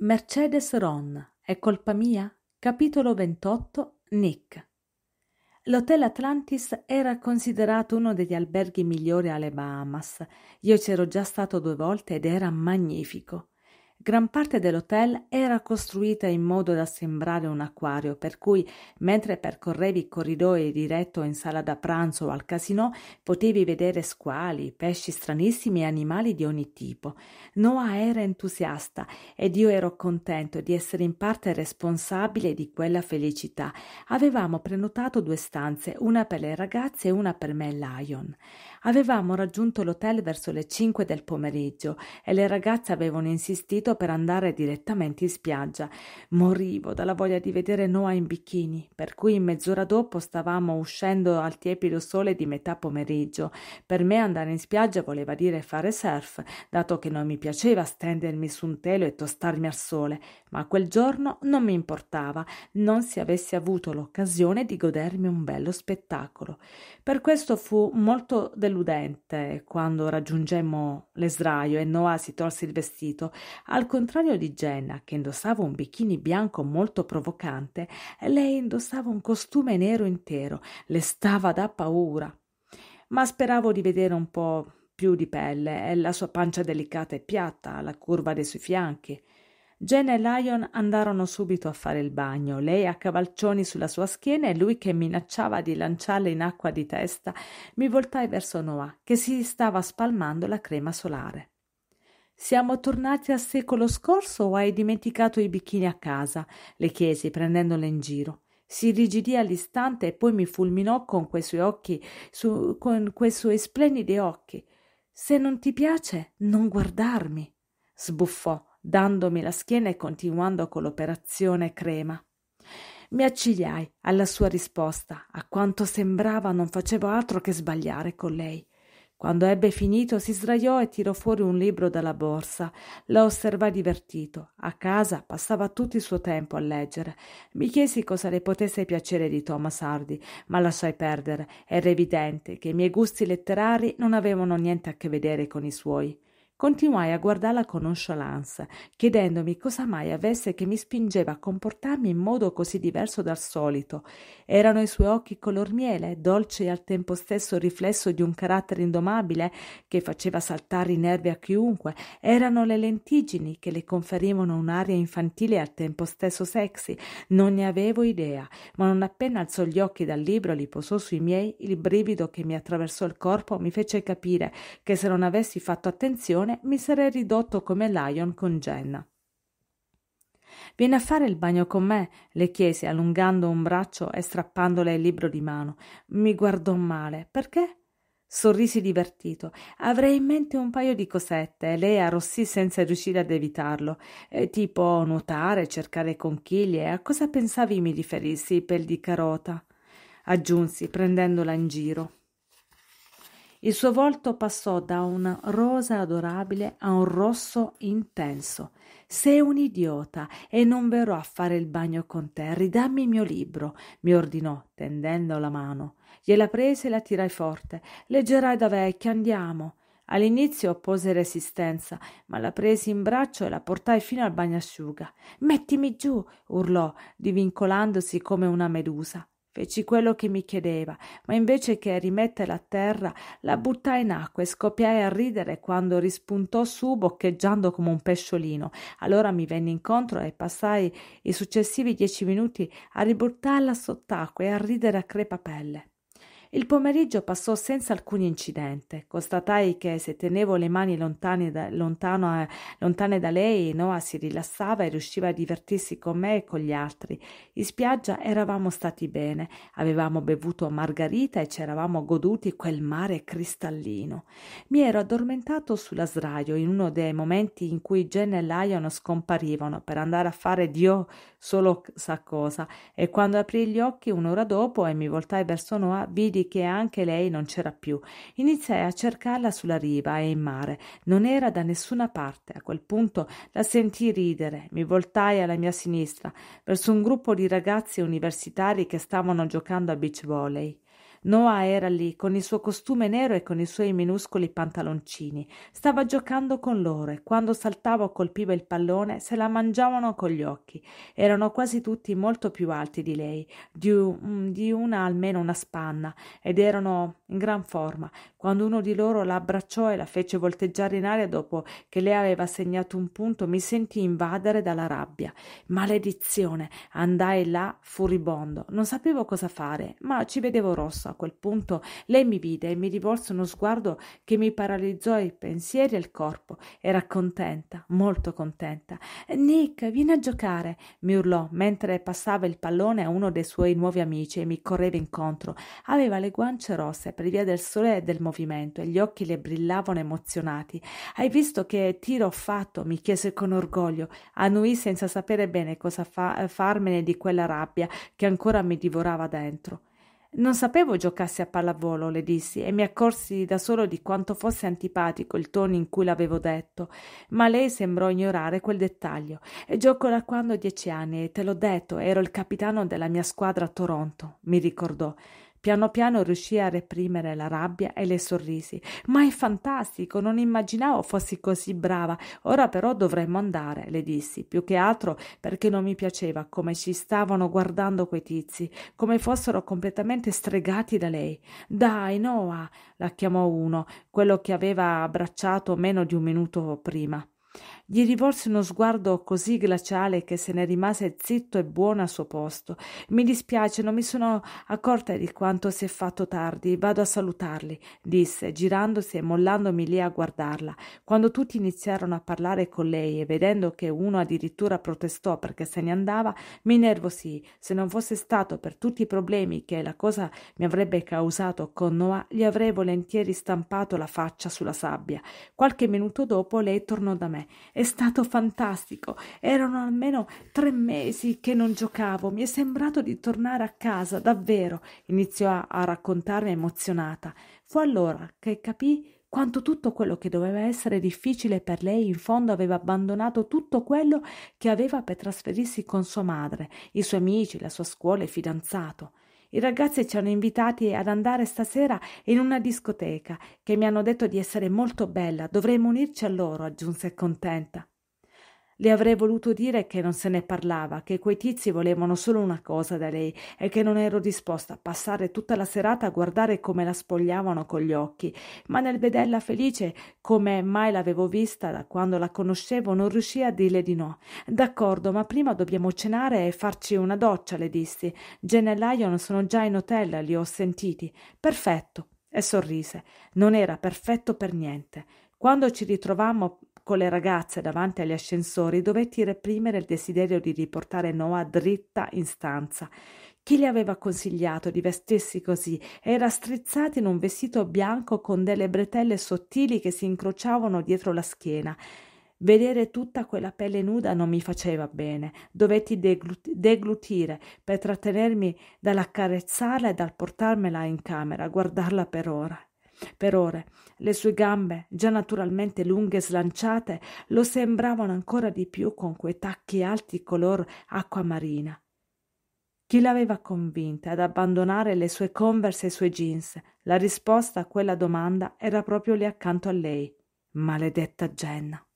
Mercedes Ron, è colpa mia? Capitolo 28 Nick L'Hotel Atlantis era considerato uno degli alberghi migliori alle Bahamas. Io c'ero già stato due volte ed era magnifico. Gran parte dell'hotel era costruita in modo da sembrare un acquario, per cui mentre percorrevi i corridoi diretto in sala da pranzo o al casino, potevi vedere squali, pesci stranissimi e animali di ogni tipo. Noah era entusiasta ed io ero contento di essere in parte responsabile di quella felicità. Avevamo prenotato due stanze, una per le ragazze e una per me e Lion. Avevamo raggiunto l'hotel verso le 5 del pomeriggio e le ragazze avevano insistito vestito per andare direttamente in spiaggia. Morivo dalla voglia di vedere Noah in bikini, per cui mezz'ora dopo stavamo uscendo al tiepido sole di metà pomeriggio. Per me andare in spiaggia voleva dire fare surf, dato che non mi piaceva stendermi su un telo e tostarmi al sole, ma quel giorno non mi importava, non si avessi avuto l'occasione di godermi un bello spettacolo. Per questo fu molto deludente quando raggiungemmo l'esdraio e Noah si tolse il vestito. Al contrario di Jenna, che indossava un bikini bianco molto provocante, lei indossava un costume nero intero, le stava da paura. Ma speravo di vedere un po' più di pelle, la sua pancia delicata e piatta, la curva dei suoi fianchi. Jenna e Lion andarono subito a fare il bagno, lei a cavalcioni sulla sua schiena e lui che minacciava di lanciarle in acqua di testa. Mi voltai verso Noah, che si stava spalmando la crema solare. Siamo tornati al secolo scorso o hai dimenticato i bicchini a casa? le chiesi, prendendole in giro. Si rigidì all'istante e poi mi fulminò con quei suoi occhi, su, con quei suoi splendidi occhi. Se non ti piace, non guardarmi, sbuffò, dandomi la schiena e continuando con l'operazione crema. Mi accigliai alla sua risposta. A quanto sembrava non facevo altro che sbagliare con lei. Quando ebbe finito si sdraiò e tirò fuori un libro dalla borsa. La osservai divertito. A casa passava tutto il suo tempo a leggere. Mi chiesi cosa le potesse piacere di Thomas Hardy, ma lasciai perdere. Era evidente che i miei gusti letterari non avevano niente a che vedere con i suoi. Continuai a guardarla con nonchalance, chiedendomi cosa mai avesse che mi spingeva a comportarmi in modo così diverso dal solito. Erano i suoi occhi color miele, dolci e al tempo stesso riflesso di un carattere indomabile che faceva saltare i nervi a chiunque, erano le lentiggini che le conferivano un'aria infantile e al tempo stesso sexy. Non ne avevo idea, ma non appena alzò gli occhi dal libro e li posò sui miei, il brivido che mi attraversò il corpo mi fece capire che se non avessi fatto attenzione stagione mi sarei ridotto come Lion con Jenna. Vieni a fare il bagno con me, le chiesi allungando un braccio e strappandole il libro di mano. Mi guardò male. Perché? Sorrisi divertito. Avrei in mente un paio di cosette e lei arrossì senza riuscire ad evitarlo. Eh, tipo nuotare, cercare conchiglie. A cosa pensavi mi riferissi, pel di carota? aggiunsi, prendendola in giro. Il suo volto passò da un rosa adorabile a un rosso intenso. Sei un idiota e non verrò a fare il bagno con te. Ridammi il mio libro, mi ordinò, tendendo la mano. Gliela prese e la tirai forte. Leggerai da vecchia, andiamo. All'inizio oppose resistenza, ma la presi in braccio e la portai fino al bagnasciuga. Mettimi giù, urlò, divincolandosi come una medusa. Feci quello che mi chiedeva, ma invece che rimetterla a terra, la buttai in acqua e scoppiai a ridere quando rispuntò su boccheggiando come un pesciolino. Allora mi venne incontro e passai i successivi dieci minuti a ributtarla sott'acqua e a ridere a crepapelle. Il pomeriggio passò senza alcun incidente. Constatai che se tenevo le mani lontane da, lontano, lontane da lei, Noah si rilassava e riusciva a divertirsi con me e con gli altri. In spiaggia eravamo stati bene, avevamo bevuto margarita e ci eravamo goduti quel mare cristallino. Mi ero addormentato sulla sdraio in uno dei momenti in cui Jen e Lion scomparivano per andare a fare Dio solo sa cosa, e quando aprì gli occhi un'ora dopo e mi voltai verso Noa, vidi che anche lei non c'era più. Iniziai a cercarla sulla riva e in mare. Non era da nessuna parte. A quel punto la sentii ridere. Mi voltai alla mia sinistra, verso un gruppo di ragazzi universitari che stavano giocando a beach volley. Noah era lì, con il suo costume nero e con i suoi minuscoli pantaloncini. Stava giocando con loro e quando saltava o colpiva il pallone se la mangiavano con gli occhi. Erano quasi tutti molto più alti di lei, di, un, di una almeno una spanna, ed erano in gran forma, quando uno di loro la abbracciò e la fece volteggiare in aria dopo che lei aveva segnato un punto, mi sentì invadere dalla rabbia. Maledizione! Andai là furibondo. Non sapevo cosa fare, ma ci vedevo rosso a quel punto. Lei mi vide e mi rivolse uno sguardo che mi paralizzò i pensieri e il corpo. Era contenta, molto contenta. Nick, vieni a giocare! mi urlò mentre passava il pallone a uno dei suoi nuovi amici e mi correva incontro. Aveva le guance rosse per via del sole e del movimento e gli occhi le brillavano emozionati. Hai visto che tiro ho fatto? mi chiese con orgoglio. Annui senza sapere bene cosa fa- farmene di quella rabbia che ancora mi divorava dentro. Non sapevo giocassi a pallavolo, le dissi, e mi accorsi da solo di quanto fosse antipatico il tono in cui l'avevo detto, ma lei sembrò ignorare quel dettaglio. E gioco da quando ho dieci anni, e te l'ho detto, ero il capitano della mia squadra a Toronto, mi ricordò. Piano piano riuscì a reprimere la rabbia e le sorrisi. Ma è fantastico, non immaginavo fossi così brava. Ora però dovremmo andare, le dissi, più che altro perché non mi piaceva come ci stavano guardando quei tizi, come fossero completamente stregati da lei. Dai, Noah, la chiamò uno, quello che aveva abbracciato meno di un minuto prima. Gli rivolsi uno sguardo così glaciale che se ne rimase zitto e buono al suo posto. Mi dispiace, non mi sono accorta di quanto si è fatto tardi. Vado a salutarli, disse, girandosi e mollandomi lì a guardarla. Quando tutti iniziarono a parlare con lei e vedendo che uno addirittura protestò perché se ne andava, mi innervosì. Se non fosse stato per tutti i problemi che la cosa mi avrebbe causato con Noah, gli avrei volentieri stampato la faccia sulla sabbia. Qualche minuto dopo lei tornò da me è stato fantastico. Erano almeno tre mesi che non giocavo. Mi è sembrato di tornare a casa, davvero. Iniziò a, a raccontarmi emozionata. Fu allora che capì quanto tutto quello che doveva essere difficile per lei in fondo aveva abbandonato tutto quello che aveva per trasferirsi con sua madre, i suoi amici, la sua scuola e fidanzato. I ragazzi ci hanno invitati ad andare stasera in una discoteca che mi hanno detto di essere molto bella. Dovremmo unirci a loro, aggiunse contenta. Le avrei voluto dire che non se ne parlava, che quei tizi volevano solo una cosa da lei e che non ero disposta a passare tutta la serata a guardare come la spogliavano con gli occhi, ma nel vederla felice come mai l'avevo vista da quando la conoscevo non riuscii a dirle di no. D'accordo, ma prima dobbiamo cenare e farci una doccia, le dissi. Jen e Lion sono già in hotel, li ho sentiti. Perfetto. E sorrise. Non era perfetto per niente. Quando ci ritrovammo con le ragazze davanti agli ascensori dovetti reprimere il desiderio di riportare Noah dritta in stanza. Chi le aveva consigliato di vestirsi così era strizzata in un vestito bianco con delle bretelle sottili che si incrociavano dietro la schiena. Vedere tutta quella pelle nuda non mi faceva bene, dovetti deglutire per trattenermi dall'accarezzarla e dal portarmela in camera a guardarla per ora. Per ore le sue gambe, già naturalmente lunghe e slanciate, lo sembravano ancora di più con quei tacchi alti color acqua marina. Chi l'aveva convinta ad abbandonare le sue converse e i suoi jeans? La risposta a quella domanda era proprio lì accanto a lei. Maledetta Jenna.